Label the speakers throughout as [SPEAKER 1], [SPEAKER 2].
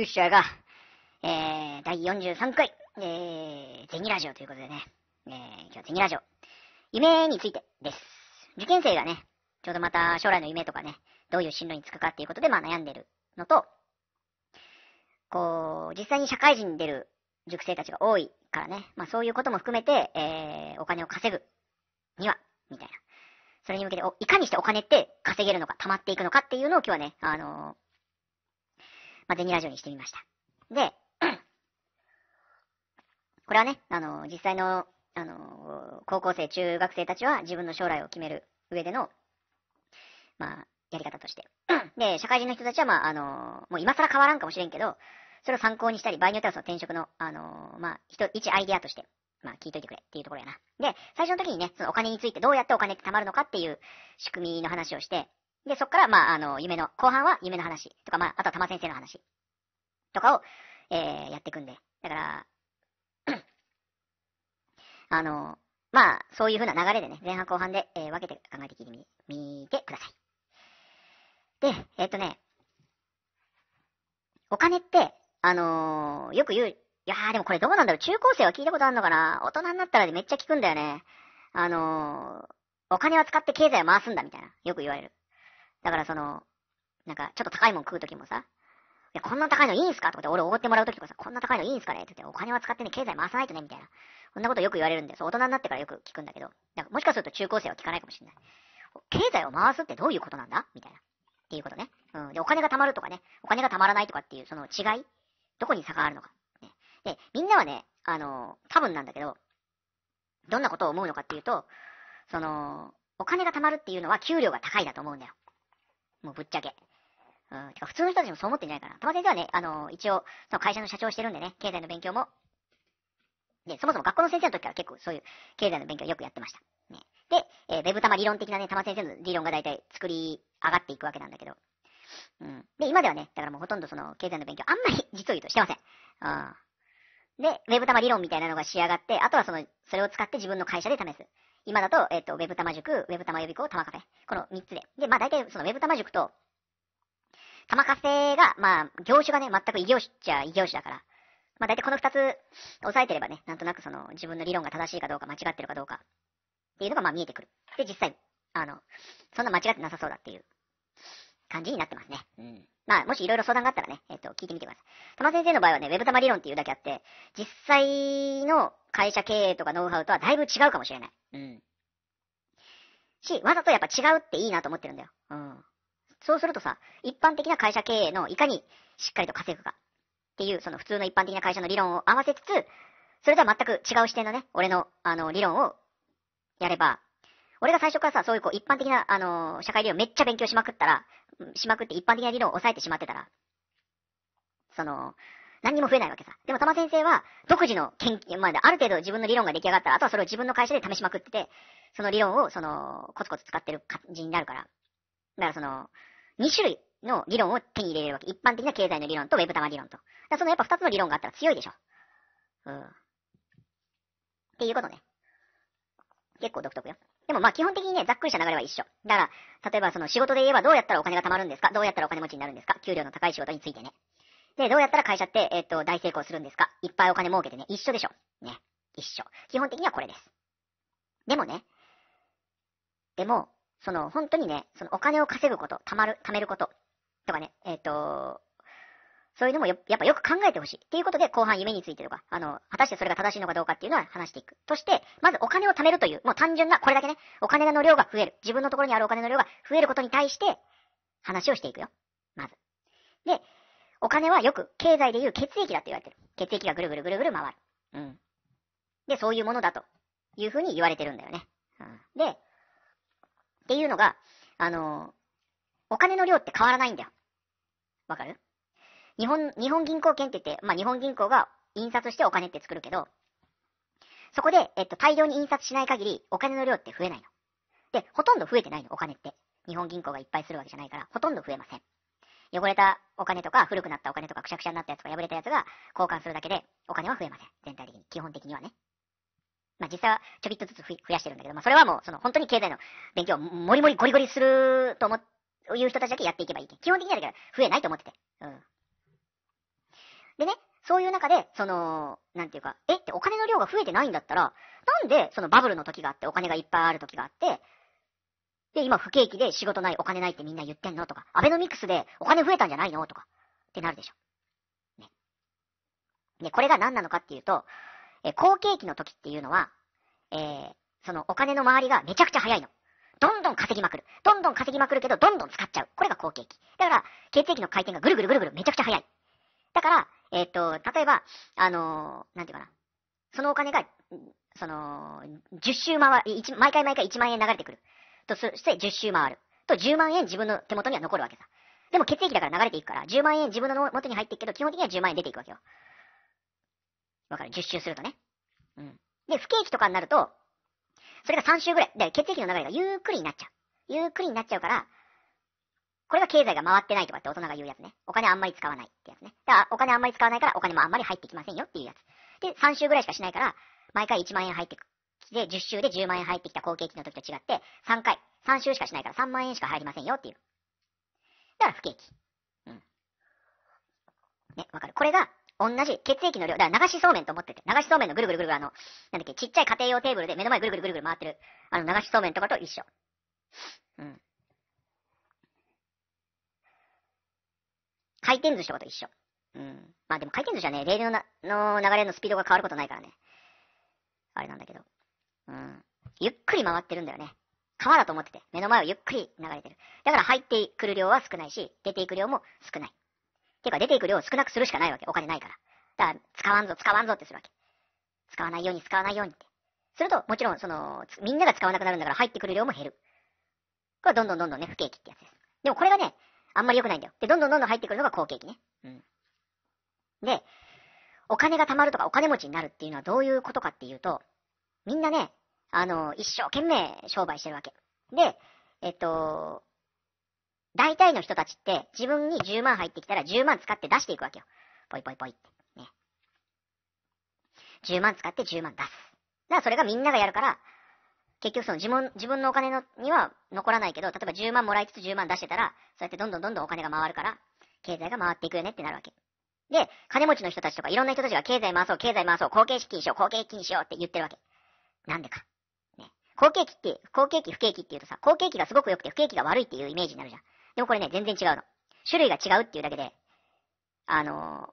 [SPEAKER 1] ウッシャーが、えー、第43回、えー、ゼニラジオということでね、えー、今日はゼニラジオ、夢についてです。受験生がね、ちょうどまた将来の夢とかね、どういう進路につくかっていうことで、まあ悩んでるのと、こう、実際に社会人に出る塾生たちが多いからね、まあそういうことも含めて、えー、お金を稼ぐには、みたいな。それに向けて、いかにしてお金って稼げるのか、貯まっていくのかっていうのを今日はね、あのーまあ、デニラジオにしてみました。で、これはね、あの、実際の、あの、高校生、中学生たちは自分の将来を決める上での、まあ、やり方として。で、社会人の人たちは、まあ、あの、もう今更変わらんかもしれんけど、それを参考にしたり、場合によってはその転職の、あのまあ、一、一アイデアとして、まあ、聞いといてくれっていうところやな。で、最初の時にね、そのお金についてどうやってお金って貯まるのかっていう仕組みの話をして、で、そっから、まあ、あの、夢の、後半は夢の話とか、まあ、あとは玉先生の話とかを、えー、やっていくんで。だから、あの、まあ、そういう風な流れでね、前半後半で、えー、分けて考えて聞てみ、見てください。で、えー、っとね、お金って、あのー、よく言う、いやーでもこれどうなんだろう、中高生は聞いたことあるのかな大人になったらめっちゃ聞くんだよね。あのお金は使って経済を回すんだみたいな、よく言われる。だからその、なんか、ちょっと高いもん食うときもさ、いや、こんな高いのいいんすかとかって俺おごってもらうときとかさ、こんな高いのいいんすかねって言って、お金は使ってね、経済回さないとね、みたいな。こんなことよく言われるんで、そう、大人になってからよく聞くんだけど、なんかもしかすると中高生は聞かないかもしれない。経済を回すってどういうことなんだみたいな。っていうことね。うん。で、お金が貯まるとかね、お金が貯まらないとかっていう、その違い、どこに差があるのか。ね、で、みんなはね、あのー、多分なんだけど、どんなことを思うのかっていうと、その、お金が貯まるっていうのは給料が高いだと思うんだよ。もうぶっちゃけ。うん、てか普通の人たちもそう思ってんじゃないかな。玉先生はね、あのー、一応、その会社の社長してるんでね、経済の勉強も。で、そもそも学校の先生の時から結構そういう経済の勉強よくやってました。ね、で、えー、ベブ玉理論的なね、玉先生の理論が大体作り上がっていくわけなんだけど。うん。で、今ではね、だからもうほとんどその経済の勉強、あんまり実を言うとしてません。うん。で、ウェブ玉理論みたいなのが仕上がって、あとはその、それを使って自分の会社で試す。今だと、えっ、ー、と、ウェブ玉塾、ウェブ玉予備校、玉カフェ。この3つで。で、まあ大体そのウェブ玉塾と、玉カフェが、まあ、業種がね、全く異業種っちゃ異業種だから。まあ大体この2つ押さえてればね、なんとなくその自分の理論が正しいかどうか間違ってるかどうかっていうのがまあ見えてくる。で、実際、あの、そんな間違ってなさそうだっていう感じになってますね。うん。まあ、もしいろいろ相談があったらね、えっ、ー、と、聞いてみてください。玉先生の場合はね、ウェブ玉理論っていうだけあって、実際の会社経営とかノウハウとはだいぶ違うかもしれない。うん。し、わざとやっぱ違うっていいなと思ってるんだよ。うん。そうするとさ、一般的な会社経営のいかにしっかりと稼ぐかっていう、その普通の一般的な会社の理論を合わせつつ、それとは全く違う視点のね、俺の、あの、理論をやれば、俺が最初からさ、そういうこう一般的な、あのー、社会理論めっちゃ勉強しまくったら、しまくって一般的な理論を抑えてしまってたら、その、何にも増えないわけさ。でも、玉先生は、独自の研究、まあ、ある程度自分の理論が出来上がったら、あとはそれを自分の会社で試しまくってて、その理論を、その、コツコツ使ってる感じになるから。だから、その、2種類の理論を手に入れれるわけ。一般的な経済の理論とウェブ玉理論と。だそのやっぱ2つの理論があったら強いでしょ。うん。っていうことね。結構独特よ。でもまあ基本的にね、ざっくりした流れは一緒。だから、例えばその仕事で言えばどうやったらお金が貯まるんですかどうやったらお金持ちになるんですか給料の高い仕事についてね。で、どうやったら会社って、えっ、ー、と、大成功するんですかいっぱいお金儲けてね。一緒でしょ。ね。一緒。基本的にはこれです。でもね、でも、その、本当にね、そのお金を稼ぐこと、貯まる、貯めること、とかね、えっ、ー、と、そういうのもやっぱよく考えてほしい。っていうことで、後半夢についてとか、あの、果たしてそれが正しいのかどうかっていうのは話していく。として、まずお金を貯めるという、もう単純な、これだけね、お金の量が増える。自分のところにあるお金の量が増えることに対して、話をしていくよ。まず。で、お金はよく経済でいう血液だって言われてる。血液がぐるぐるぐるぐる回る。うん。で、そういうものだというふうに言われてるんだよね。うん、で、っていうのが、あのお金の量って変わらないんだよ。わかる日本、日本銀行券って言って、まあ、日本銀行が印刷してお金って作るけど、そこで、えっと、大量に印刷しない限り、お金の量って増えないの。で、ほとんど増えてないの、お金って。日本銀行がいっぱいするわけじゃないから、ほとんど増えません。汚れたお金とか、古くなったお金とか、くしゃくしゃになったやつとか、破れたやつが交換するだけで、お金は増えません。全体的に。基本的にはね。まあ、実際はちょびっとずつ増やしてるんだけど、まあ、それはもう、その、本当に経済の勉強をもりもりゴリゴリすると思う、いう人たちだけやっていけばいい。基本的にはだから、増えないと思ってて。うん。でね、そういう中で、その、なんていうか、えってお金の量が増えてないんだったら、なんでそのバブルの時があってお金がいっぱいある時があって、で、今不景気で仕事ないお金ないってみんな言ってんのとか、アベノミクスでお金増えたんじゃないのとか、ってなるでしょ。ね。で、これが何なのかっていうと、え、好景気の時っていうのは、えー、そのお金の周りがめちゃくちゃ早いの。どんどん稼ぎまくる。どんどん稼ぎまくるけど、どんどん使っちゃう。これが好景気。だから、血液の回転がぐるぐるぐるぐるめちゃくちゃ早い。だから、えっ、ー、と、例えば、あのー、なんていうかな。そのお金が、その、10周回る、毎回毎回1万円流れてくる。と、そして10周回る。と、10万円自分の手元には残るわけさ。でも血液だから流れていくから、10万円自分の元に入っていくけど、基本的には10万円出ていくわけよ。わかる ?10 周するとね。うん。で、不景気とかになると、それが3周ぐらい。で、血液の流れがゆっくりになっちゃう。ゆっくりになっちゃうから、これが経済が回ってないとかって大人が言うやつね。お金あんまり使わないってやつね。だからお金あんまり使わないからお金もあんまり入ってきませんよっていうやつ。で、3週ぐらいしかしないから、毎回1万円入ってく。で、10週で10万円入ってきた後継期の時と違って、3回、3週しかしないから3万円しか入りませんよっていう。だから不景気。うん。ね、わかる。これが、同じ血液の量、だから流しそうめんと思ってて、流しそうめんのぐるぐるぐるぐるあの、なんだっけ、ちっちゃい家庭用テーブルで目の前ぐるぐるぐるぐる回ってる、あの流しそうめんとかと一緒。うん。回転寿司とかと一緒。うん。まあでも回転寿司はね、レールのの流れのスピードが変わることないからね。あれなんだけど。うん。ゆっくり回ってるんだよね。川だと思ってて、目の前をゆっくり流れてる。だから入ってくる量は少ないし、出ていく量も少ない。ていうか出ていく量を少なくするしかないわけ。お金ないから。だから、使わんぞ、使わんぞってするわけ。使わないように、使わないようにって。すると、もちろん、その、みんなが使わなくなるんだから入ってくる量も減る。これはどんどんどんどんね、不景気ってやつです。でもこれがね、あんまり良くないんだよ。で、どんどんどんどん入ってくるのが好景気ね。うん。で、お金が貯まるとかお金持ちになるっていうのはどういうことかっていうと、みんなね、あの、一生懸命商売してるわけ。で、えっと、大体の人たちって自分に10万入ってきたら10万使って出していくわけよ。ぽいぽいぽいって。ね。10万使って10万出す。だからそれがみんながやるから、結局その自分自分のお金のには残らないけど、例えば10万もらいつつ10万出してたら、そうやってどんどんどんどんお金が回るから、経済が回っていくよねってなるわけ。で、金持ちの人たちとかいろんな人たちが経済回そう、経済回そう、後継資金しよう、後継金しようって言ってるわけ。なんでか。ね。後継期って、後継期不景気って言うとさ、後継期がすごく良くて不景気が悪いっていうイメージになるじゃん。でもこれね、全然違うの。種類が違うっていうだけで、あの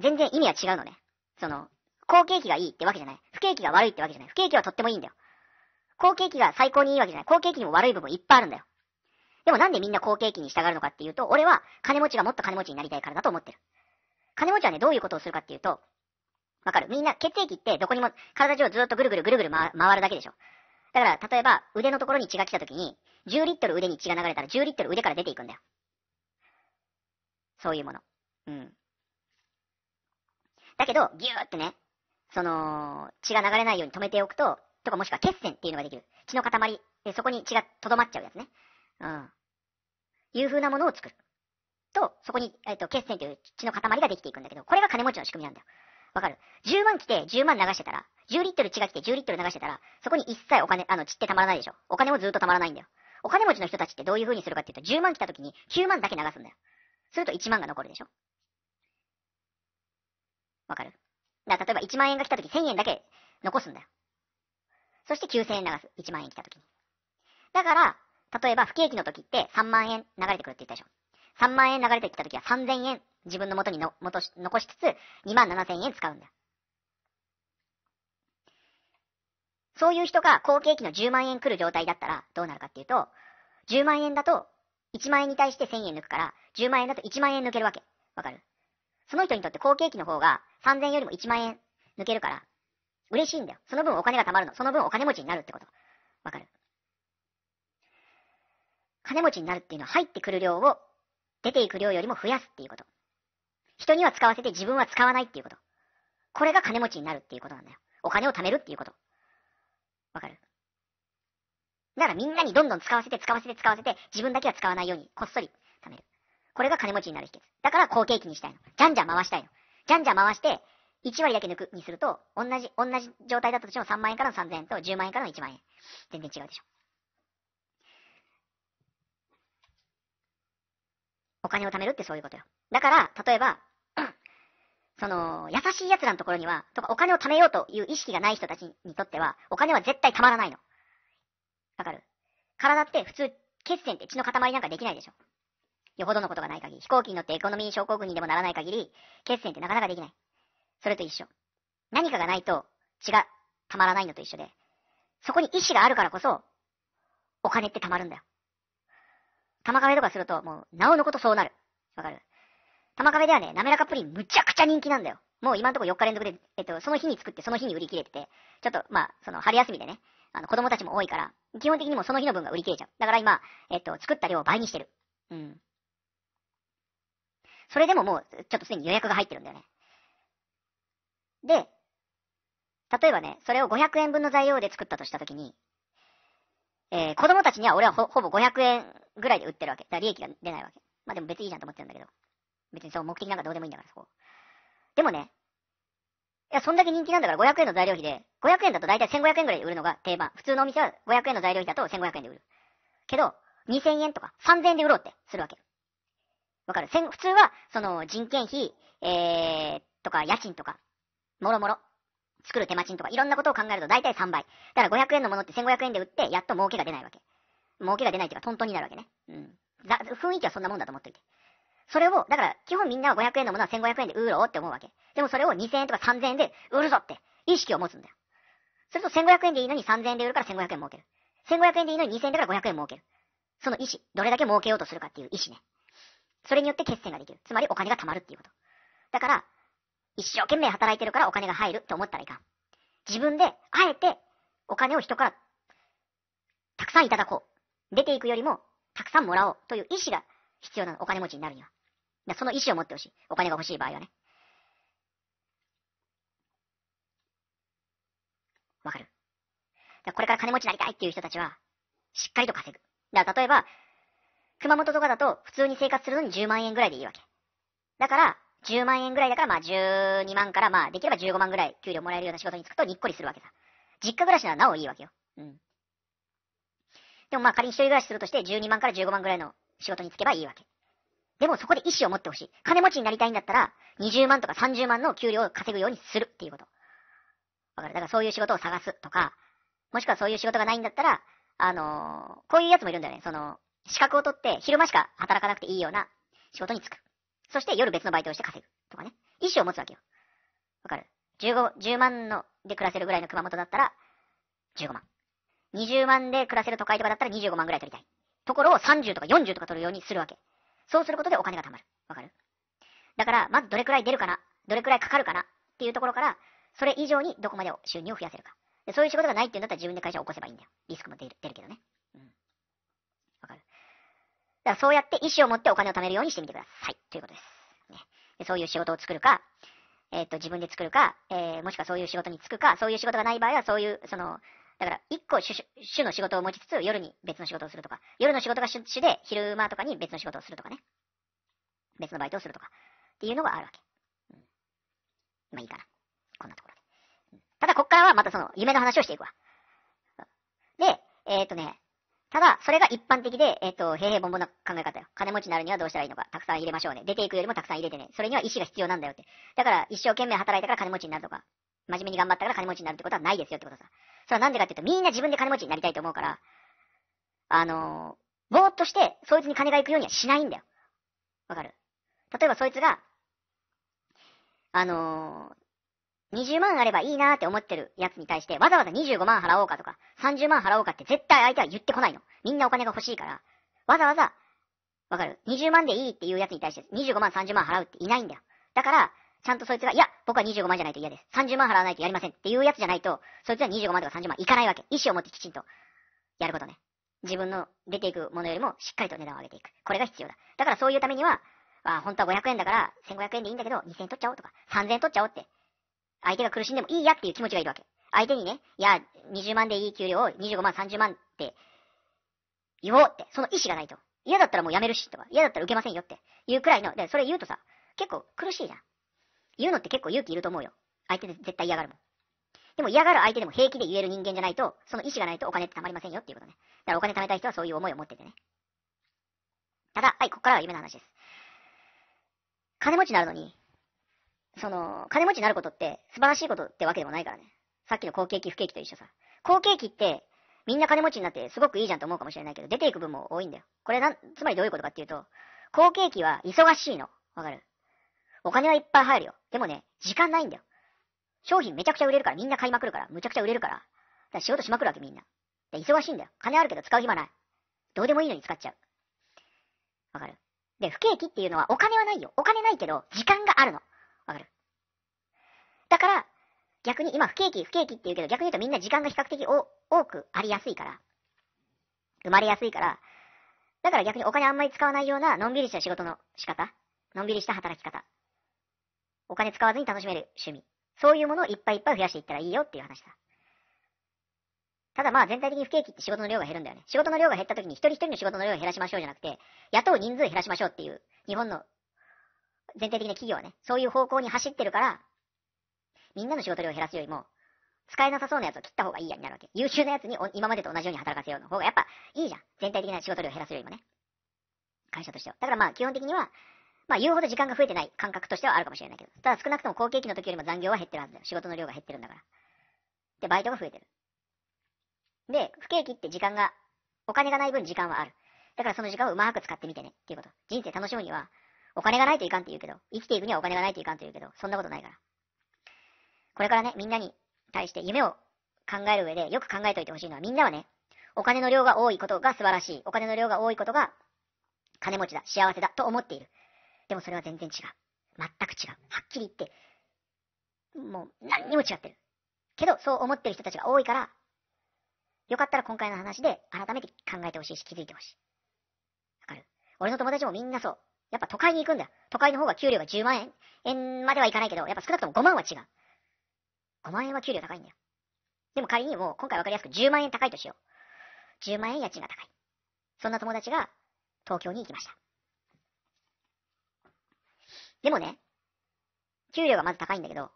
[SPEAKER 1] ー、全然意味は違うのね。その、好景気がいいってわけじゃない。不景気が悪いってわけじゃない。不景気はとってもいいんだよ。好景気が最高にいいわけじゃない。好景気にも悪い部分いっぱいあるんだよ。でもなんでみんな好景気に従うのかっていうと、俺は金持ちがもっと金持ちになりたいからだと思ってる。金持ちはね、どういうことをするかっていうと、わかるみんな血液ってどこにも、体中をずっとぐるぐるぐるぐる回るだけでしょ。だから、例えば、腕のところに血が来た時に、10リットル腕に血が流れたら10リットル腕から出ていくんだよ。そういうもの。うん。だけど、ぎゅーってね、その、血が流れないように止めておくと、とかもしくは血栓っていうのができる。血の塊。で、そこに血がとどまっちゃうやつね。うん。いう風なものを作る。と、そこに、えっ、ー、と、血栓という血の塊ができていくんだけど、これが金持ちの仕組みなんだよ。わかる ?10 万来て10万流してたら、10リットル血が来て10リットル流してたら、そこに一切お金、あの、血ってたまらないでしょ。お金もずっとたまらないんだよ。お金持ちの人たちってどういう風にするかっていうと、10万来た時に9万だけ流すんだよ。すると1万が残るでしょ。わかるだから例えば1万円が来た時1000円だけ残すんだよ。そして9000円流す。1万円来た時に。だから、例えば不景気の時って3万円流れてくるって言ったでしょ。3万円流れてきた時は3000円自分の元にの元し残しつつ2万7000円使うんだ。そういう人が好景気の10万円来る状態だったらどうなるかっていうと、10万円だと1万円に対して1000円抜くから、10万円だと1万円抜けるわけ。わかるその人にとって好景気の方が3000円よりも1万円抜けるから、嬉しいんだよ。その分お金が貯まるの。その分お金持ちになるってこと。わかる金持ちになるっていうのは入ってくる量を出ていく量よりも増やすっていうこと。人には使わせて自分は使わないっていうこと。これが金持ちになるっていうことなんだよ。お金を貯めるっていうこと。わかるだからみんなにどんどん使わせて使わせて使わせて自分だけは使わないようにこっそり貯める。これが金持ちになる秘訣。だから好景気にしたいの。じゃんじゃん回したいの。じゃんじゃん回して1割だけ抜くにすると、同じ、同じ状態だったとしても3万円からの3000円と10万円からの1万円。全然違うでしょ。お金を貯めるってそういうことよ。だから、例えば、その、優しい奴らのところには、とかお金を貯めようという意識がない人たちにとっては、お金は絶対貯まらないの。わかる体って普通、血栓って血の塊なんかできないでしょ。よほどのことがない限り、飛行機に乗ってエコノミー症候群にでもならない限り、血栓ってなかなかできない。それと一緒。何かがないと血が溜まらないのと一緒で、そこに意志があるからこそ、お金って溜まるんだよ。玉壁とかすると、もう、なおのことそうなる。わかる玉壁ではね、滑らかプリンむちゃくちゃ人気なんだよ。もう今んとこ4日連続で、えっと、その日に作ってその日に売り切れてて、ちょっと、まあ、その春休みでね、あの、子供たちも多いから、基本的にもその日の分が売り切れちゃう。だから今、えっと、作った量を倍にしてる。うん。それでももう、ちょっとすでに予約が入ってるんだよね。で、例えばね、それを500円分の材料で作ったとしたときに、えー、子供たちには俺はほぼ500円ぐらいで売ってるわけ。だから利益が出ないわけ。まあでも別にいいじゃんと思ってるんだけど。別にそう目的なんかどうでもいいんだから、そこ。でもね、いや、そんだけ人気なんだから500円の材料費で、500円だと大体1500円ぐらいで売るのが定番。普通のお店は500円の材料費だと1500円で売る。けど、2000円とか3000円で売ろうってするわけ。わかる普通は、その人件費、えー、とか家賃とか、もろもろ、作る手間賃とか、いろんなことを考えると大体3倍。だから500円のものって1500円で売って、やっと儲けが出ないわけ。儲けが出ないっていうか、トントンになるわけね。うん。雰囲気はそんなもんだと思っておいて。それを、だから、基本みんなは500円のものは1500円で売ろうって思うわけ。でもそれを2000円とか3000円で売るぞって、意識を持つんだよ。すると1500円でいいのに3000円で売るから1500円儲ける。1500円でいいのに2000円だから500円儲ける。その意思、どれだけ儲けようとするかっていう意思ね。それによって決戦ができる。つまりお金が貯まるっていうこと。だから、一生懸命働いてるからお金が入るって思ったらいかん。自分で、あえて、お金を人から、たくさんいただこう。出ていくよりも、たくさんもらおうという意志が必要なの。お金持ちになるには。だその意志を持ってほしい。お金が欲しい場合はね。わかるだこれから金持ちになりたいっていう人たちは、しっかりと稼ぐ。だから例えば、熊本とかだと普通に生活するのに10万円ぐらいでいいわけ。だから、10万円ぐらいだから、まあ12万から、まあできれば15万ぐらい給料もらえるような仕事に就くとにっこりするわけさ。実家暮らしならなおいいわけよ。うん。でもまあ仮に一人暮らしするとして12万から15万ぐらいの仕事に就けばいいわけ。でもそこで意思を持ってほしい。金持ちになりたいんだったら、20万とか30万の給料を稼ぐようにするっていうこと。わかるだからそういう仕事を探すとか、もしくはそういう仕事がないんだったら、あのー、こういうやつもいるんだよね。その、資格を取って昼間しか働かなくていいような仕事に就く。そして夜別のバイトをして稼ぐ。とかね。意思を持つわけよ。わかる ?15、10万ので暮らせるぐらいの熊本だったら、15万。20万で暮らせる都会とかだったら25万ぐらい取りたい。ところを30とか40とか取るようにするわけ。そうすることでお金が貯まる。わかるだから、まずどれくらい出るかなどれくらいかかるかなっていうところから、それ以上にどこまでを収入を増やせるか。でそういう仕事がないっていうんだったら自分で会社を起こせばいいんだよ。リスクも出る出るけどね。うん。わかる。だからそうやって意思を持ってお金を貯めるようにしてみてください。ということです。ね、でそういう仕事を作るか、えっ、ー、と、自分で作るか、えー、もしくはそういう仕事に就くか、そういう仕事がない場合は、そういう、その、だから、一個主主の仕事を持ちつつ、夜に別の仕事をするとか、夜の仕事が主主で、昼間とかに別の仕事をするとかね。別のバイトをするとか、っていうのがあるわけ。うん、まあいいかな。こんなところで。ただ、こっからはまたその、夢の話をしていくわ。で、えっ、ー、とね、ただ、それが一般的で、えっ、ー、と、平平凡凡な考え方よ。金持ちになるにはどうしたらいいのか。たくさん入れましょうね。出ていくよりもたくさん入れてね。それには意志が必要なんだよって。だから、一生懸命働いたから金持ちになるとか、真面目に頑張ったから金持ちになるってことはないですよってことさ。それはなんでかっていうと、みんな自分で金持ちになりたいと思うから、あのー、ぼーっとして、そいつに金が行くようにはしないんだよ。わかる例えばそいつが、あのー、20万あればいいなーって思ってるやつに対して、わざわざ25万払おうかとか、30万払おうかって絶対相手は言ってこないの。みんなお金が欲しいから、わざわざ、わかる ?20 万でいいっていうやつに対して、25万、30万払うっていないんだよ。だから、ちゃんとそいつが、いや、僕は25万じゃないと嫌です。30万払わないとやりませんっていうやつじゃないと、そいつは25万とか30万いかないわけ。意思を持ってきちんと、やることね。自分の出ていくものよりも、しっかりと値段を上げていく。これが必要だ。だからそういうためには、あ、本当は500円だから、1500円でいいんだけど、2000円取っちゃおうとか、3000円取っちゃおうって相手が苦しんでもいいやっていう気持ちがいるわけ。相手にね、いや、20万でいい給料を25万、30万って言おうって、その意思がないと。嫌だったらもうやめるしとか、嫌だったら受けませんよっていうくらいの、で、それ言うとさ、結構苦しいじゃん。言うのって結構勇気いると思うよ。相手で絶対嫌がるもん。でも嫌がる相手でも平気で言える人間じゃないと、その意思がないとお金って貯まりませんよっていうことね。だからお金貯めたい人はそういう思いを持っててね。ただ、はい、ここからは夢の話です。金持ちになるのに、その、金持ちになることって素晴らしいことってわけでもないからね。さっきの好景気、不景気と一緒さ。好景気って、みんな金持ちになってすごくいいじゃんと思うかもしれないけど、出ていく分も多いんだよ。これなん、つまりどういうことかっていうと、好景気は忙しいの。わかるお金はいっぱい入るよ。でもね、時間ないんだよ。商品めちゃくちゃ売れるから、みんな買いまくるから、むちゃくちゃ売れるから。だから仕事しまくるわけみんな。で、忙しいんだよ。金あるけど使う暇ない。どうでもいいのに使っちゃう。わかるで、不景気っていうのはお金はないよ。お金ないけど、時間があるの。わかるだから、逆に今不景気不景気って言うけど、逆に言うとみんな時間が比較的多くありやすいから、生まれやすいから、だから逆にお金あんまり使わないようなのんびりした仕事の仕方、のんびりした働き方、お金使わずに楽しめる趣味、そういうものをいっぱいいっぱい増やしていったらいいよっていう話だ。ただまあ全体的に不景気って仕事の量が減るんだよね。仕事の量が減った時に一人一人の仕事の量を減らしましょうじゃなくて、雇う人数減らしましょうっていう、日本の全体的な企業はね、そういう方向に走ってるから、みんなの仕事量を減らすよりも、使えなさそうなやつを切った方がいいやになるわけ。優秀なやつに今までと同じように働かせようの方がやっぱいいじゃん。全体的な仕事量を減らすよりもね。会社としては。だからまあ基本的には、まあ言うほど時間が増えてない感覚としてはあるかもしれないけど。ただ少なくとも後継期の時よりも残業は減ってるはずだよ。仕事の量が減ってるんだから。で、バイトが増えてる。で、不景気って時間が、お金がない分時間はある。だからその時間をうまく使ってみてねっていうこと。人生楽しむには、お金がないといかんって言うけど、生きていくにはお金がないといかんと言うけど、そんなことないから。これからね、みんなに対して夢を考える上でよく考えておいてほしいのは、みんなはね、お金の量が多いことが素晴らしい。お金の量が多いことが金持ちだ、幸せだと思っている。でもそれは全然違う。全く違う。はっきり言って、もう何にも違ってる。けど、そう思ってる人たちが多いから、よかったら今回の話で改めて考えてほしいし気づいてほしい。わかる俺の友達もみんなそう。やっぱ都会に行くんだよ。都会の方が給料が10万円まではいかないけど、やっぱ少なくとも5万は違う。5万円は給料高いんだよ。でも仮にもう今回わかりやすく10万円高いとしよう。10万円家賃が高い。そんな友達が東京に行きました。でもね、給料がまず高いんだけど、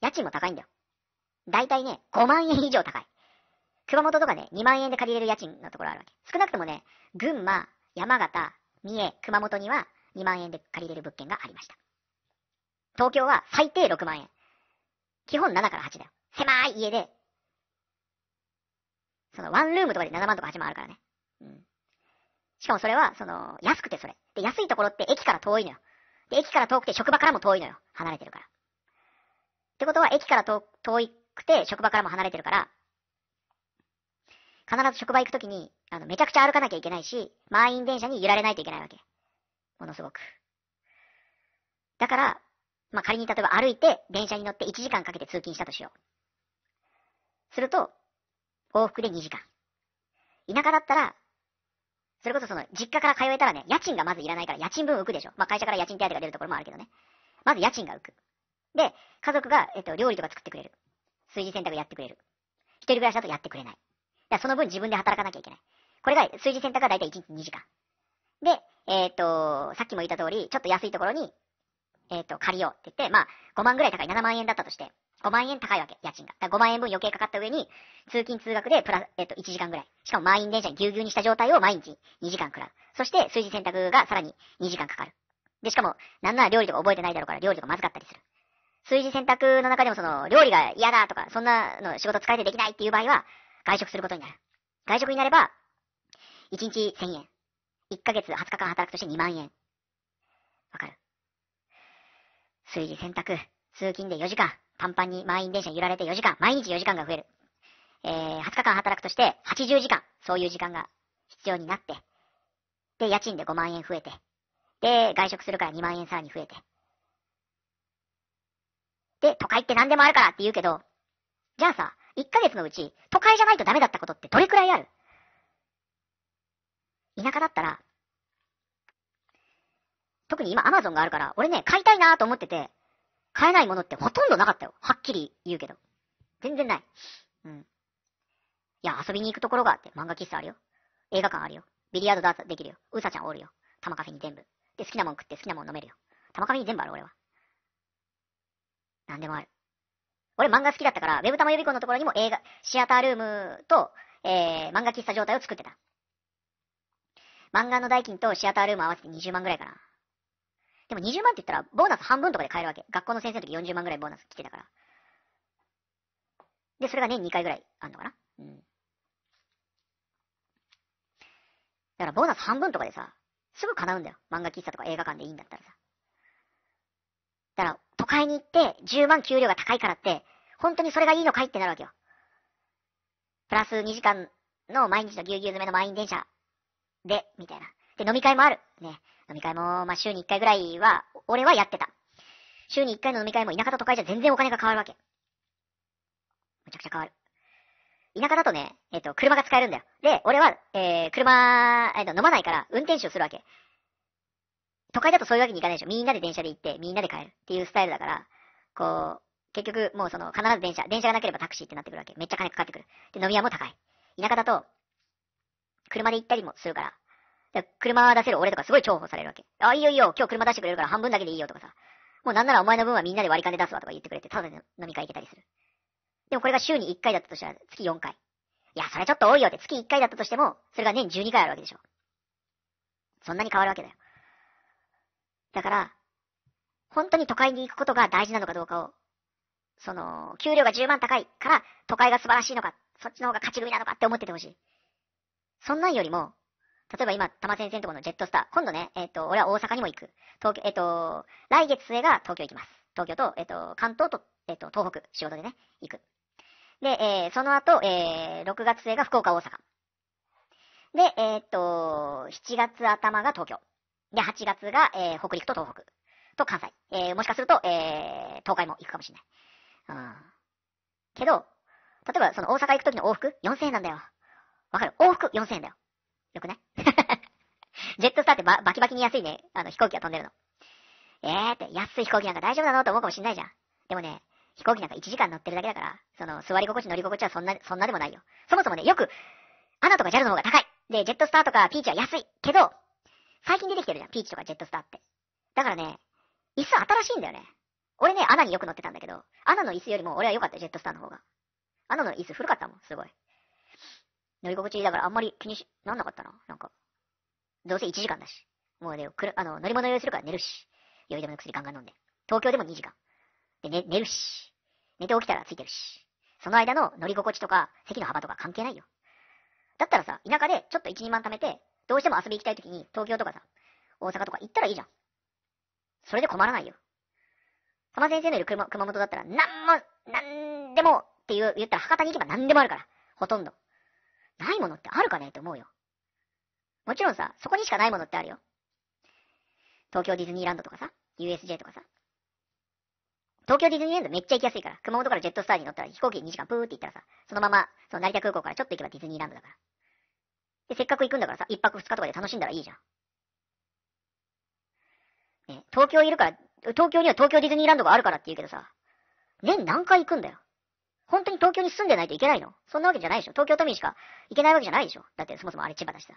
[SPEAKER 1] 家賃も高いんだよ。だいたいね、5万円以上高い。熊本とかね、2万円で借りれる家賃のところあるわけ。少なくともね、群馬、山形、三重、熊本には2万円で借りれる物件がありました。東京は最低6万円。基本7から8だよ。狭い家で、そのワンルームとかで7万とか8万あるからね。うん。しかもそれは、その、安くてそれ。で、安いところって駅から遠いのよ。で、駅から遠くて職場からも遠いのよ。離れてるから。ってことは、駅から遠くて職場からも離れてるから、必ず職場行くときに、あの、めちゃくちゃ歩かなきゃいけないし、満員電車に揺られないといけないわけ。ものすごく。だから、まあ、仮に例えば歩いて電車に乗って1時間かけて通勤したとしよう。すると、往復で2時間。田舎だったら、それこそその、実家から通えたらね、家賃がまずいらないから家賃分浮くでしょ。まあ、会社から家賃手当が出るところもあるけどね。まず家賃が浮く。で、家族が、えっと、料理とか作ってくれる。炊事洗濯やってくれる。一人暮らしだとやってくれない。だその分自分で働かなきゃいけない。これが、炊事選択がだいたい1日2時間。で、えっ、ー、と、さっきも言った通り、ちょっと安いところに、えっ、ー、と、借りようって言って、まあ、5万ぐらい高い、7万円だったとして、5万円高いわけ、家賃が。だ5万円分余計かかった上に、通勤通学でプラ、えっ、ー、と、1時間ぐらい。しかも満員電車にぎゅうぎゅうにした状態を毎日2時間食らう。そして、炊事選択がさらに2時間かかる。で、しかも、なんなら料理とか覚えてないだろうから、料理とかまずかったりする。炊事選択の中でもその、料理が嫌だとか、そんなの仕事疲れてできないっていう場合は、外食することになる。外食になれば、1日1000円。1ヶ月20日間働くとして2万円。わかる炊事、洗濯、通勤で4時間、パンパンに満員電車に揺られて4時間、毎日4時間が増える。えー、20日間働くとして80時間、そういう時間が必要になって、で、家賃で5万円増えて、で、外食するから2万円さらに増えて。で、都会って何でもあるからって言うけど、じゃあさ、1ヶ月のうち、都会じゃないとダメだったことってどれくらいある田舎だったら、特に今アマゾンがあるから、俺ね、買いたいなと思ってて、買えないものってほとんどなかったよ。はっきり言うけど。全然ない。うん。いや、遊びに行くところがあって、漫画喫茶あるよ。映画館あるよ。ビリヤードダーツできるよ。うさちゃんおるよ。玉カフェに全部。で、好きなもん食って好きなもん飲めるよ。玉カフェに全部ある、俺は。なんでもある。俺漫画好きだったから、ウェブ玉予備校のところにも映画、シアタールームと、えー、漫画喫茶状態を作ってた。漫画の代金とシアタールーム合わせて20万ぐらいかな。でも20万って言ったら、ボーナス半分とかで買えるわけ。学校の先生の時40万ぐらいボーナス来てたから。で、それが年2回ぐらいあんのかな。うん。だからボーナス半分とかでさ、すぐ叶うんだよ。漫画喫茶とか映画館でいいんだったらさ。だから、都会に行って10万給料が高いからって、本当にそれがいいのかいってなるわけよ。プラス2時間の毎日のぎゅうぎゅう詰めの満員電車で、みたいな。で、飲み会もある。ね。飲み会も、まあ、週に1回ぐらいは、俺はやってた。週に1回の飲み会も田舎と都会じゃ全然お金が変わるわけ。むちゃくちゃ変わる。田舎だとね、えっ、ー、と、車が使えるんだよ。で、俺は、えー、車、えっ、ー、と、飲まないから運転手をするわけ。都会だとそういうわけにいかないでしょ。みんなで電車で行って、みんなで帰るっていうスタイルだから、こう、結局もうその必ず電車、電車がなければタクシーってなってくるわけ。めっちゃ金かかってくる。で、飲み屋も高い。田舎だと、車で行ったりもするから、で車出せる俺とかすごい重宝されるわけ。あ、いいよいいよ、今日車出してくれるから半分だけでいいよとかさ。もうなんならお前の分はみんなで割り勘で出すわとか言ってくれて、ただで飲み会行けたりする。でもこれが週に1回だったとしたら月4回。いや、それちょっと多いよって月1回だったとしても、それが年12回あるわけでしょ。そんなに変わるわけだよ。だから、本当に都会に行くことが大事なのかどうかを、その、給料が10万高いから都会が素晴らしいのか、そっちの方が勝ち組なのかって思っててほしい。そんなんよりも、例えば今、玉先生のところのジェットスター、今度ね、えっ、ー、と、俺は大阪にも行く。東京、えっ、ー、と、来月末が東京行きます。東京と、えっ、ー、と、関東と、えっ、と、東北、仕事でね、行く。で、えー、その後、えー、6月末が福岡、大阪。で、えっと、7月頭が東京。で、8月が、えー、北陸と東北と関西。えー、もしかすると、えー、東海も行くかもしれない。うん。けど、例えばその大阪行くときの往復4000円なんだよ。わかる往復4000円だよ。よくない ジェットスターってババキバキに安いね、あの飛行機が飛んでるの。えーって、安い飛行機なんか大丈夫なのと思うかもしんないじゃん。でもね、飛行機なんか1時間乗ってるだけだから、その座り心地乗り心地はそんな、そんなでもないよ。そもそもね、よく、アナとか JAL の方が高い。で、ジェットスターとかピーチは安い。けど、最近出てきてるじゃん。ピーチとかジェットスターって。だからね、椅子新しいんだよね。俺ね、アナによく乗ってたんだけど、アナの椅子よりも俺は良かったよ、ジェットスターの方が。アナの椅子古かったもん、すごい。乗り心地いいだからあんまり気にし、なんなかったな、なんか。どうせ1時間だし。もうね、くるあの乗り物用意するから寝るし。酔い止めの薬ガンガン飲んで。東京でも2時間。で、寝るし。寝て起きたらついてるし。その間の乗り心地とか、席の幅とか関係ないよ。だったらさ、田舎でちょっと1、2万貯めて、どうしても遊び行きたい時に東京とかさ、大阪とか行ったらいいじゃん。それで困らないよ。浜先生のいる熊熊本だったら、なんも、なんでもって言う言ったら博多に行けば何でもあるから。ほとんど。ないものってあるかねって思うよ。もちろんさ、そこにしかないものってあるよ。東京ディズニーランドとかさ、USJ とかさ。東京ディズニーランドめっちゃ行きやすいから、熊本からジェットスターに乗ったら飛行機2時間プーって行ったらさ、そのまま、その成田空港からちょっと行けばディズニーランドだから。で、せっかく行くんだからさ、一泊二日とかで楽しんだらいいじゃん。ね、東京いるから、東京には東京ディズニーランドがあるからって言うけどさ、年何回行くんだよ。本当に東京に住んでないといけないのそんなわけじゃないでしょ。東京都民しか行けないわけじゃないでしょ。だってそもそもあれ千葉だしさ。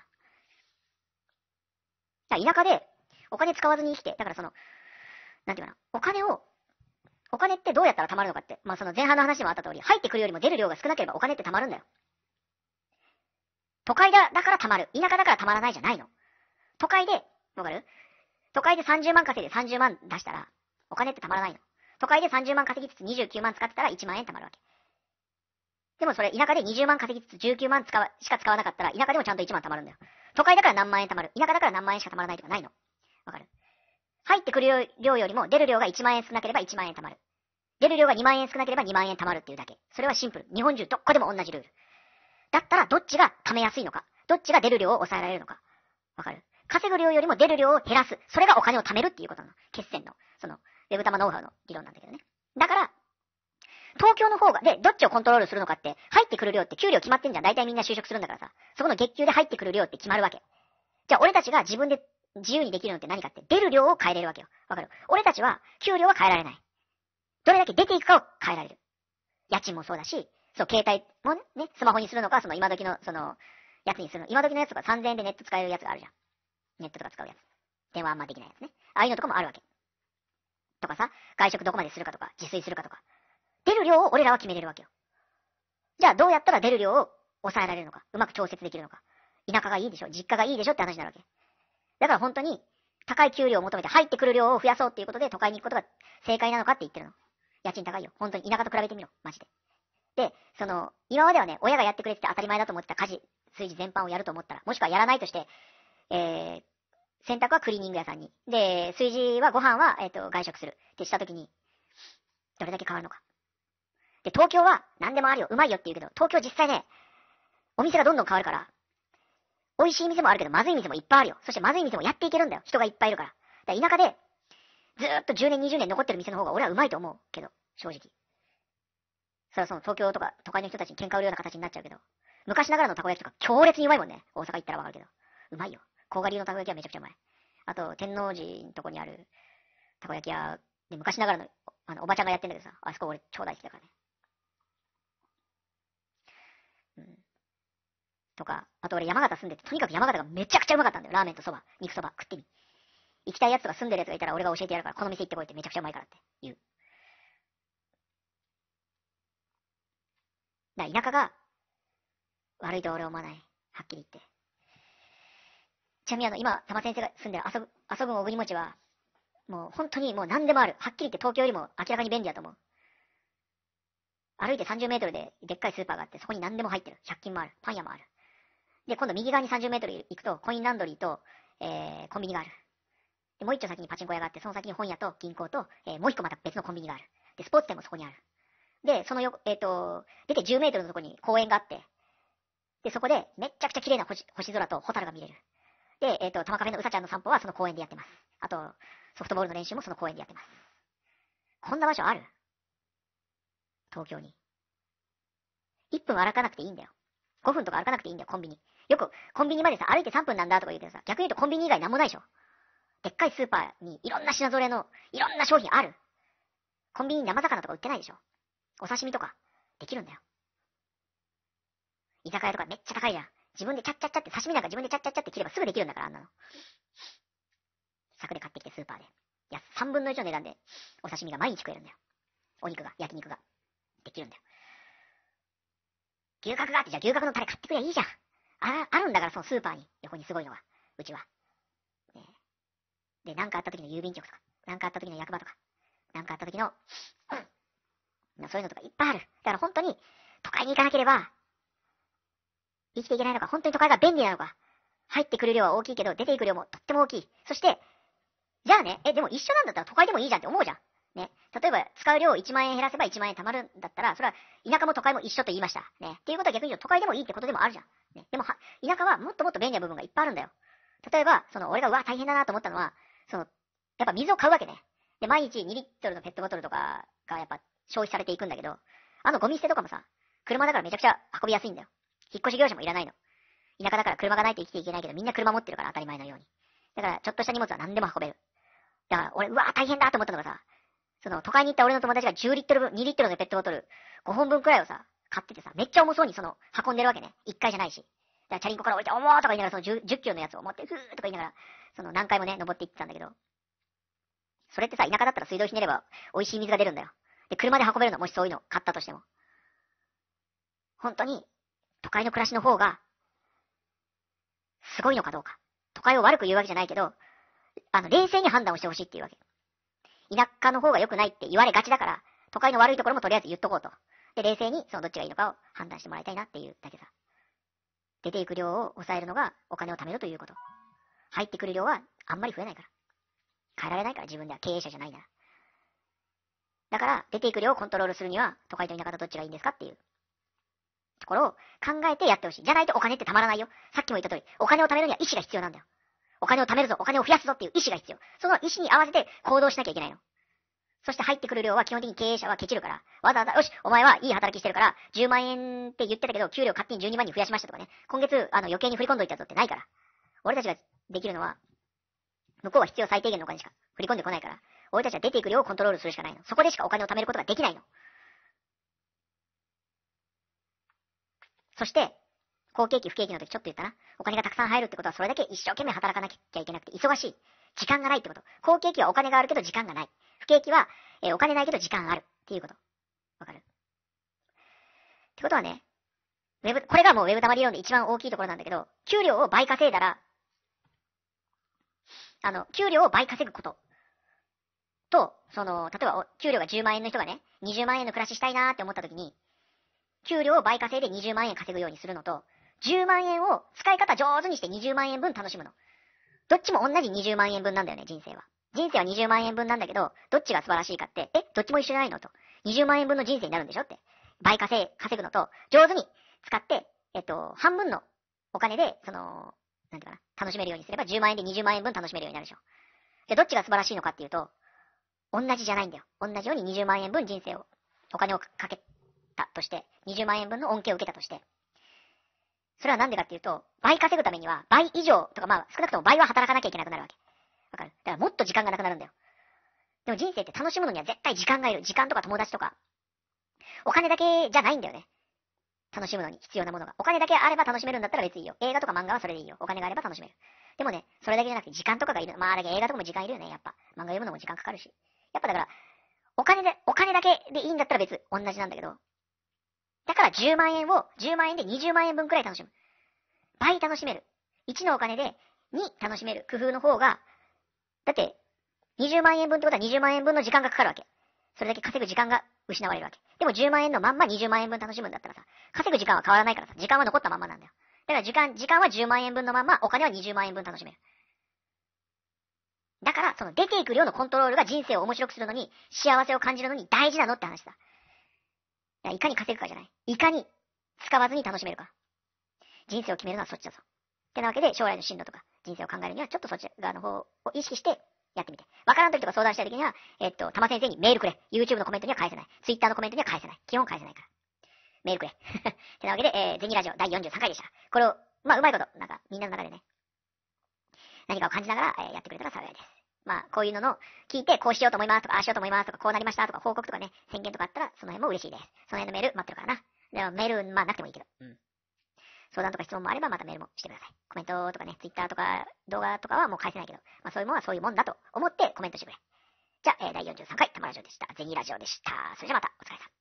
[SPEAKER 1] だ田舎でお金使わずに生きて、だからその、なんていうかな、お金を、お金ってどうやったら貯まるのかって、まあその前半の話にもあった通り、入ってくるよりも出る量が少なければお金って貯まるんだよ。都会だだからたまる。田舎だからたまらないじゃないの。都会で、わかる都会で30万稼いで30万出したら、お金ってたまらないの。都会で30万稼ぎつつ29万使ってたら1万円貯まるわけ。でもそれ、田舎で20万稼ぎつつ19万使わしか使わなかったら、田舎でもちゃんと1万貯まるんだよ。都会だから何万円貯まる。田舎だから何万円しか貯まらないとかないの。わかる入ってくる量よりも出る量が1万円少なければ1万円貯まる。出る量が2万円少なければ2万円貯まるっていうだけ。それはシンプル。日本中どこでも同じルール。だったらどっちが貯めやすいのか。どっちが出る量を抑えられるのか。わかる稼ぐ量よりも出る量を減らす。それがお金を貯めるっていうことなの。決戦の、その、ウェブ玉ノウハウの議論なんだけどね。だから、東京の方が、で、どっちをコントロールするのかって、入ってくる量って給料決まってんじゃん。大体みんな就職するんだからさ。そこの月給で入ってくる量って決まるわけ。じゃあ俺たちが自分で自由にできるのって何かって、出る量を変えれるわけよ。わかる俺たちは、給料は変えられない。どれだけ出ていくかを変えられる。家賃もそうだし、そう、携帯もね、スマホにするのか、その今時の、その、やつにするの。今時のやつとか3000円でネット使えるやつがあるじゃん。ネットとか使うやつ。電話あんまできないやつね。ああいうのとかもあるわけ。とかさ、外食どこまでするかとか、自炊するかとか。出る量を俺らは決めれるわけよ。じゃあどうやったら出る量を抑えられるのか、うまく調節できるのか。田舎がいいでしょ、実家がいいでしょって話になるわけ。だから本当に、高い給料を求めて入ってくる量を増やそうっていうことで都会に行くことが正解なのかって言ってるの。家賃高いよ。本当に田舎と比べてみろ。マジで。で、その、今まではね、親がやってくれてて当たり前だと思ってた家事、炊事全般をやると思ったら、もしくはやらないとして、えー、洗濯はクリーニング屋さんに。で、炊事はご飯は、えっ、ー、と、外食する。ってしたときに、どれだけ変わるのか。で、東京は何でもあるよ、うまいよって言うけど、東京実際ね、お店がどんどん変わるから、美味しい店もあるけど、まずい店もいっぱいあるよ。そしてまずい店もやっていけるんだよ。人がいっぱいいるから。だから田舎で、ずっと10年、20年残ってる店の方が俺はうまいと思うけど、正直。それはその東京とか都会の人たちに喧嘩売るような形になっちゃうけど、昔ながらのたこ焼きとか強烈にうまいもんね。大阪行ったらわかるけど。うまいよ。甲賀流のたこ焼きはめちゃくちゃうまい。あと、天王寺のとこにあるたこ焼き屋で昔ながらのあのおばちゃんがやってんだけどさ、あそこ俺超大好きだからね。うん。とか、あと俺山形住んでて、とにかく山形がめちゃくちゃうまかったんだよ。ラーメンとそば、肉そば、食ってみ。行きたいやつとか住んでるやつがいたら俺が教えてやるから、この店行ってこいってめちゃくちゃうまいからって言う。だ田舎が悪いと俺は思わない。はっきり言って。ちなみにあの、今、玉先生が住んでる遊ぶ、遊ぶおぶにちは、もう本当にもう何でもある。はっきり言って東京よりも明らかに便利だと思う。歩いて30メートルででっかいスーパーがあって、そこに何でも入ってる。100均もある。パン屋もある。で、今度右側に30メートル行くと、コインランドリーと、えー、コンビニがある。で、もう一丁先にパチンコ屋があって、その先に本屋と銀行と、えー、もう一個また別のコンビニがある。で、スポーツ店もそこにある。で、そのよ、えっ、ー、と、出て10メートルのとこに公園があって、で、そこでめっちゃくちゃ綺麗な星星空とホタルが見れる。で、えっ、ー、と、玉カのうさちゃんの散歩はその公園でやってます。あと、ソフトボールの練習もその公園でやってます。こんな場所ある東京に。1分歩かなくていいんだよ。5分とか歩かなくていいんだよ、コンビニ。よく、コンビニまでさ、歩いて3分なんだとか言うけどさ、逆に言うとコンビニ以外なんもないでしょ。でっかいスーパーにいろんな品揃えの、いろんな商品ある。コンビニに生魚とか売ってないでしょ。お刺身とか、できるんだよ。居酒屋とかめっちゃ高いじゃん。自分でチャッチャッチャって、刺身なんか自分でチャッチャッチャって切ればすぐできるんだから、あんなの。柵で買ってきてスーパーで。いや、3分の1の値段で、お刺身が毎日食えるんだよ。お肉が、焼肉が。できるんだよ。牛角があって、じゃあ牛角のタレ買ってくりゃいいじゃん。あ、あるんだから、そのスーパーに。横にすごいのが。うちは。ね、で、なんかあった時の郵便局とか、なんかあった時の役場とか、なんかあった時の、そういうのとかいっぱいある。だから本当に、都会に行かなければ、生きていけないのか、本当に都会が便利なのか、入ってくる量は大きいけど、出ていく量もとっても大きい。そして、じゃあね、え、でも一緒なんだったら都会でもいいじゃんって思うじゃん。ね。例えば、使う量を1万円減らせば1万円貯まるんだったら、それは田舎も都会も一緒と言いました。ね。っていうことは逆に言うと都会でもいいってことでもあるじゃん。ね。でもは、田舎はもっともっと便利な部分がいっぱいあるんだよ。例えば、その、俺がうわ、大変だなと思ったのは、その、やっぱ水を買うわけね。で、毎日2リットルのペットボトルとかがやっぱ消費されていくんだけど、あのゴミ捨てとかもさ、車だからめちゃくちゃ運びやすいんだよ。引っ越し業者もいらないの。田舎だから車がないと生きていけないけど、みんな車持ってるから当たり前のように。だから、ちょっとした荷物は何でも運べる。だから、俺、うわぁ、大変だと思ったのがさ、その、都会に行った俺の友達が10リットル分、2リットルのペットボトル、5本分くらいをさ、買っててさ、めっちゃ重そうにその、運んでるわけね。1回じゃないし。だから、チャリンコから降りて、おーとか言いながら、その 10, 10キロのやつを持って、ふーとか言いながら、その、何回もね、登っていってたんだけど、それってさ、田舎だったら水道ひねれば、美味しい水が出るんだよ。で、車で運べるの、もしそういうの買ったとしても。本当に、都会の暮らしの方が、すごいのかどうか。都会を悪く言うわけじゃないけど、あの、冷静に判断をしてほしいっていうわけ。田舎の方が良くないって言われがちだから、都会の悪いところもとりあえず言っとこうと。で、冷静にそのどっちがいいのかを判断してもらいたいなっていうだけさ。出ていく量を抑えるのがお金を貯めるということ。入ってくる量はあんまり増えないから。変えられないから自分では経営者じゃないなら。だから、出ていく量をコントロールするには、都会と田舎とどっちがいいんですかっていうところを考えてやってほしい。じゃないとお金ってたまらないよ。さっきも言った通り、お金を貯めるには意志が必要なんだよ。お金を貯めるぞ、お金を増やすぞっていう意志が必要。その意志に合わせて行動しなきゃいけないの。そして入ってくる量は基本的に経営者はケチるから、わざわざ、よし、お前はいい働きしてるから、10万円って言ってたけど、給料勝手に12万に増やしましたとかね、今月、あの、余計に振り込んどいたぞってないから。俺たちができるのは、向こうは必要最低限のお金しか振り込んでこないから、俺たちは出ていく量をコントロールするしかないの。そこでしかお金を貯めることができないの。そして、好景気不景気の時ちょっと言ったな。お金がたくさん入るってことはそれだけ一生懸命働かなきゃいけなくて忙しい。時間がないってこと。好景気はお金があるけど時間がない。不景気は、えー、お金ないけど時間ある。っていうこと。わかるってことはね、ウェブ、これがもうウェブ玉り論で一番大きいところなんだけど、給料を倍稼いだら、あの、給料を倍稼ぐことと、その、例えば給料が10万円の人がね、20万円の暮らししたいなって思った時に、給料を倍稼いで20万円稼ぐようにするのと、10万円を使い方上手にして20万円分楽しむの。どっちも同じ20万円分なんだよね、人生は。人生は20万円分なんだけど、どっちが素晴らしいかって、え、どっちも一緒じゃないのと。20万円分の人生になるんでしょって。倍稼い、稼ぐのと、上手に使って、えっと、半分のお金で、その、なんていうかな、楽しめるようにすれば10万円で20万円分楽しめるようになるでしょ。で、どっちが素晴らしいのかっていうと、同じじゃないんだよ。同じように20万円分人生を、お金をかけたとして、20万円分の恩恵を受けたとして、それはなんでかっていうと、倍稼ぐためには倍以上とか、まあ少なくとも倍は働かなきゃいけなくなるわけ。わかるだからもっと時間がなくなるんだよ。でも人生って楽しむのには絶対時間がいる。時間とか友達とか。お金だけじゃないんだよね。楽しむのに必要なものが。お金だけあれば楽しめるんだったら別にいいよ。映画とか漫画はそれでいいよ。お金があれば楽しめる。でもね、それだけじゃなくて時間とかがいる。まあだけ映画とかも時間いるよね、やっぱ。漫画読むのも時間かかるし。やっぱだから、お金で、お金だけでいいんだったら別、同じなんだけど。だから10万円を、10万円で20万円分くらい楽しむ。倍楽しめる。1のお金で2楽しめる工夫の方が、だって、20万円分ってことは20万円分の時間がかかるわけ。それだけ稼ぐ時間が失われるわけ。でも10万円のまんま20万円分楽しむんだったらさ、稼ぐ時間は変わらないからさ、時間は残ったまんまなんだよ。だから時間、時間は10万円分のまんま、お金は20万円分楽しめる。だから、その出ていく量のコントロールが人生を面白くするのに、幸せを感じるのに大事なのって話だ。いかに稼ぐかじゃない。いかに使わずに楽しめるか。人生を決めるのはそっちだぞ。ってなわけで、将来の進路とか、人生を考えるには、ちょっとそっち側の方を意識して、やってみて。わからん時とか相談したい時には、えっと、玉先生にメールくれ。YouTube のコメントには返せない。Twitter のコメントには返せない。基本返せないから。メールくれ。ってなわけで、えー、ゼニラジオ第43回でした。これを、まあ、うまいこと、なんか、みんなの中でね、何かを感じながら、えやってくれたら幸いです。まあ、こういうのの、聞いて、こうしようと思いますとか、ああしようと思いますとか、こうなりましたとか、報告とかね、宣言とかあったら、その辺も嬉しいです。その辺のメール待ってるからな。でもメール、まあ、なくてもいいけど。うん。相談とか質問もあれば、またメールもしてください。コメントとかね、twitter とか動画とかはもう返せないけど、まあ、そういうものはそういうもんだと思ってコメントしてくれ。じゃあ、えー、第43回玉ラジオでした。ゼニラジオでした。それじゃまた、お疲れさん。